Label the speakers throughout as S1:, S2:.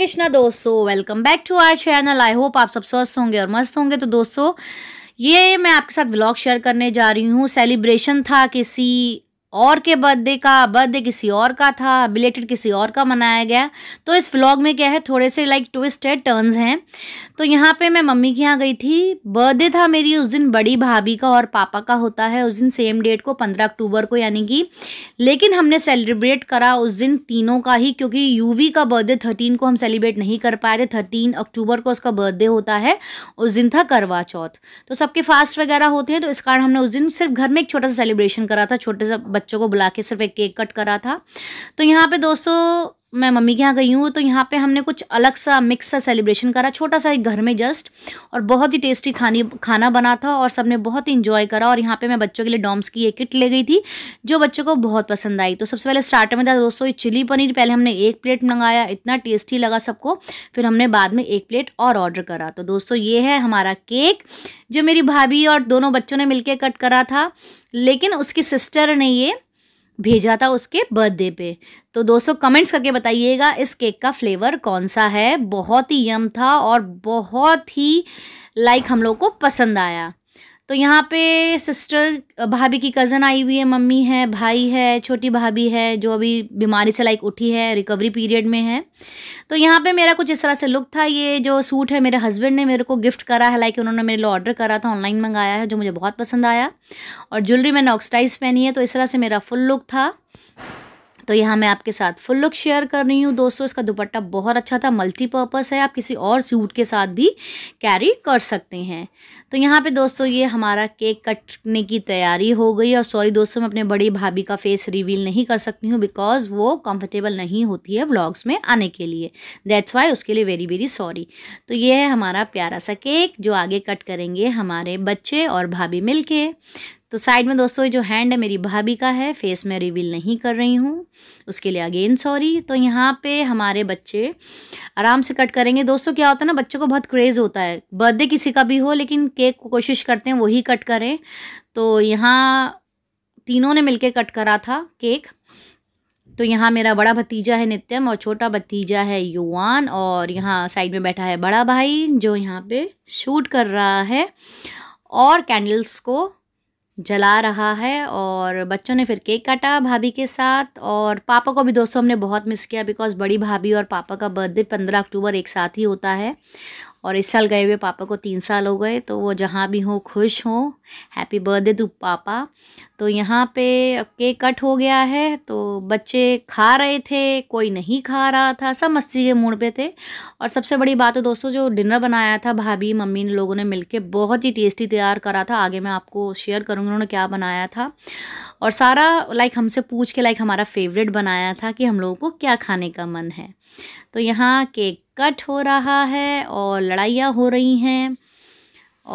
S1: कृष्णा दोस्तों welcome back to our channel I hope आप सब स्वस्थ होंगे और मस्त होंगे तो दोस्तों ये मैं आपके साथ व्लॉग शेयर करने जा रही हूँ सेलिब्रेशन था किसी और के बर्थडे का बर्थडे किसी और का था बिलेटेड किसी और का मनाया गया तो इस व्लॉग में क्या है थोड़े से लाइक ट्विस्ट है टर्न्स हैं तो यहाँ पे मैं मम्मी के यहाँ गई थी बर्थडे था मेरी उस दिन बड़ी भाभी का और पापा का होता है उस दिन सेम डेट को पंद्रह अक्टूबर को यानी कि लेकिन हमने सेलिब्रेट करा उस दिन तीनों का ही क्योंकि यूवी का बर्थडे थर्टीन को हम सेलिब्रेट नहीं कर पाए थे थर्टीन अक्टूबर को उसका बर्थडे होता है उस दिन था करवा चौथ तो सबके फास्ट वगैरह होते हैं तो इस कारण हमने उस दिन सिर्फ घर में एक छोटा सा सेलिब्रेशन करा था छोटे सा बच्चों को बुला के सिर्फ एक केक कट करा था तो यहाँ पे दोस्तों मैं मम्मी के यहाँ गई हूँ तो यहाँ पे हमने कुछ अलग सा मिक्स सा सेलिब्रेशन करा छोटा सा एक घर में जस्ट और बहुत ही टेस्टी खानी खाना बना था और सबने बहुत ही इन्जॉय करा और यहाँ पे मैं बच्चों के लिए डॉम्स की एक किट ले गई थी जो बच्चों को बहुत पसंद आई तो सबसे पहले स्टार्टर में था दोस्तों ये चिली पनीर पहले हमने एक प्लेट मंगाया इतना टेस्टी लगा सबको फिर हमने बाद में एक प्लेट और ऑर्डर करा तो दोस्तों ये है हमारा केक जो मेरी भाभी और दोनों बच्चों ने मिलकर कट करा था लेकिन उसकी सिस्टर ने ये भेजा था उसके बर्थडे पे तो दोस्तों कमेंट्स करके बताइएगा इस केक का फ्लेवर कौन सा है बहुत ही यम था और बहुत ही लाइक हम लोग को पसंद आया तो यहाँ पे सिस्टर भाभी की कज़न आई हुई है मम्मी है भाई है छोटी भाभी है जो अभी बीमारी से लाइक उठी है रिकवरी पीरियड में है तो यहाँ पे मेरा कुछ इस तरह से लुक था ये जो सूट है मेरे हस्बैंड ने मेरे को गिफ्ट करा है लाइक उन्होंने मेरे लिए ऑर्डर करा था ऑनलाइन मंगाया है जो मुझे बहुत पसंद आया और ज्वेलरी मैंने ऑक्सटाइज पहनी है तो इस तरह से मेरा फुल लुक था तो यहाँ मैं आपके साथ फुल लुक शेयर कर रही हूँ दोस्तों इसका दुपट्टा बहुत अच्छा था मल्टीपर्पज़ है आप किसी और सूट के साथ भी कैरी कर सकते हैं तो यहाँ पे दोस्तों ये हमारा केक कटने की तैयारी हो गई और सॉरी दोस्तों मैं अपने बड़ी भाभी का फेस रिवील नहीं कर सकती हूँ बिकॉज वो कंफर्टेबल नहीं होती है व्लॉग्स में आने के लिए दैट्स वाई उसके लिए वेरी वेरी सॉरी तो ये है हमारा प्यारा सा केक जो आगे कट करेंगे हमारे बच्चे और भाभी मिल तो साइड में दोस्तों जो हैंड है मेरी भाभी का है फेस में रिवील नहीं कर रही हूँ उसके लिए अगेन सॉरी तो यहाँ पे हमारे बच्चे आराम से कट करेंगे दोस्तों क्या होता है ना बच्चों को बहुत क्रेज़ होता है बर्थडे किसी का भी हो लेकिन केक को कोशिश करते हैं वही कट करें तो यहाँ तीनों ने मिलके कट करा था केक तो यहाँ मेरा बड़ा भतीजा है नित्यम और छोटा भतीजा है युवान और यहाँ साइड में बैठा है बड़ा भाई जो यहाँ पे शूट कर रहा है और कैंडल्स को जला रहा है और बच्चों ने फिर केक काटा भाभी के साथ और पापा को भी दोस्तों हमने बहुत मिस किया बिकॉज़ बड़ी भाभी और पापा का बर्थडे पंद्रह अक्टूबर एक साथ ही होता है और इस साल गए हुए पापा को तीन साल हो गए तो वो जहाँ भी हों खुश हो हैप्पी बर्थडे टू पापा तो यहाँ पे केक कट हो गया है तो बच्चे खा रहे थे कोई नहीं खा रहा था सब मस्ती के मूड पे थे और सबसे बड़ी बात है तो दोस्तों जो डिनर बनाया था भाभी मम्मी ने लोगों ने मिलके बहुत ही टेस्टी तैयार करा था आगे मैं आपको शेयर करूँगी उन्होंने क्या बनाया था और सारा लाइक हमसे पूछ के लाइक हमारा फेवरेट बनाया था कि हम लोगों को क्या खाने का मन है तो यहाँ केक कट हो रहा है और लड़ाइयाँ हो रही हैं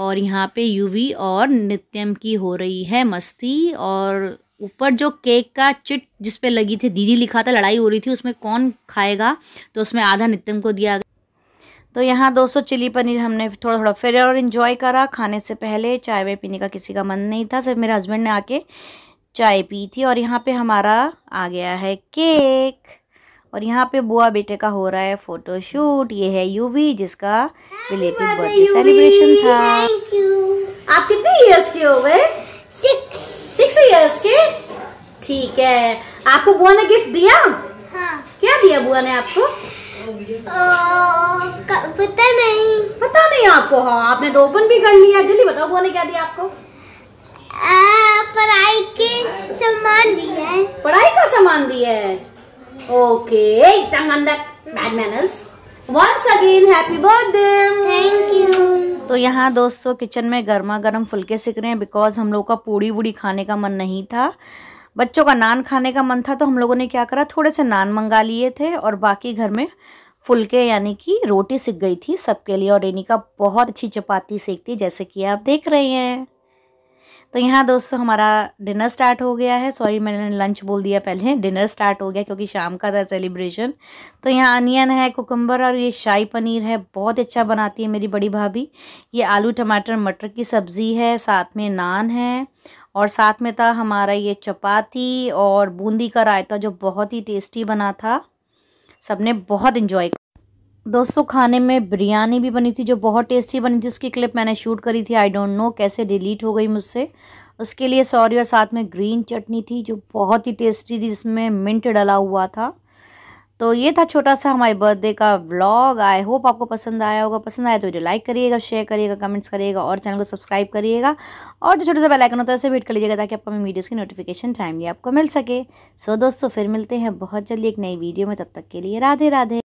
S1: और यहाँ पे यूवी और नित्यम की हो रही है मस्ती और ऊपर जो केक का चिट जिस पे लगी थी दीदी लिखा था लड़ाई हो रही थी उसमें कौन खाएगा तो उसमें आधा नित्यम को दिया गया तो यहाँ दोस्तों चिली पनीर हमने थोड़ा थोड़ा फिर और इन्जॉय करा खाने से पहले चाय वाय पीने का किसी का मन नहीं था सिर्फ मेरे हस्बैंड ने आके चाय पी थी और यहाँ पे हमारा आ गया है केक और यहाँ पे बुआ बेटे का हो रहा है फोटोशूट ये है यूवी जिसका रिलेटिव बर्थडे सेलिब्रेशन था आप कितने इयर्स के हो गए सिक्स इयर्स के ठीक है आपको बुआ ने गिफ्ट दिया हाँ। क्या दिया बुआ ने आपको पता नहीं पता नहीं आपको हाँ आपने तो ओपन भी कर लिया जल्दी बताओ बुआ ने क्या दिया आपको पढ़ाई के सामान दिया है पढ़ाई का सामान दिया है Okay, bad manners. Once again, happy birthday. Thank you. तो यहाँ दोस्तों किचन में गर्मा गर्म फुलके सिक रहे हैं बिकॉज हम लोग का पूड़ी वूड़ी खाने का मन नहीं था बच्चों का नान खाने का मन था तो हम लोगों ने क्या करा थोड़े से नान मंगा लिए थे और बाकी घर में फुलके यानी कि रोटी सिक गई थी सबके लिए और रेनिका बहुत अच्छी चपाती सेकती जैसे कि आप देख रहे हैं तो यहाँ दोस्तों हमारा डिनर स्टार्ट हो गया है सॉरी मैंने लंच बोल दिया पहले डिनर स्टार्ट हो गया क्योंकि शाम का था सेलिब्रेशन तो यहाँ अनियन है कुकम्बर और ये शाही पनीर है बहुत अच्छा बनाती है मेरी बड़ी भाभी ये आलू टमाटर मटर की सब्ज़ी है साथ में नान है और साथ में था हमारा ये चपाती और बूंदी का रायता जो बहुत ही टेस्टी बना था सबने बहुत इंजॉय दोस्तों खाने में बिरयानी भी बनी थी जो बहुत टेस्टी बनी थी उसकी क्लिप मैंने शूट करी थी आई डोंट नो कैसे डिलीट हो गई मुझसे उसके लिए सॉरी और साथ में ग्रीन चटनी थी जो बहुत ही टेस्टी थी जिसमें मिंट डला हुआ था तो ये था छोटा सा हमारे बर्थडे का व्लॉग आई होप आपको पसंद आया होगा पसंद आया तो वीडियो लाइक करिएगा शेयर करिएगा कमेंट्स करिएगा और चैनल को सब्सक्राइब करिएगा और जो छोटा सा बेल आइकन होता है उसे भीट कर लीजिएगा ताकि आपको हमें वीडियोस की नोटिफिकेशन टाइमली आपको मिल सके सो दोस्तों फिर मिलते हैं बहुत जल्दी एक नई वीडियो में तब तक के लिए राधे राधे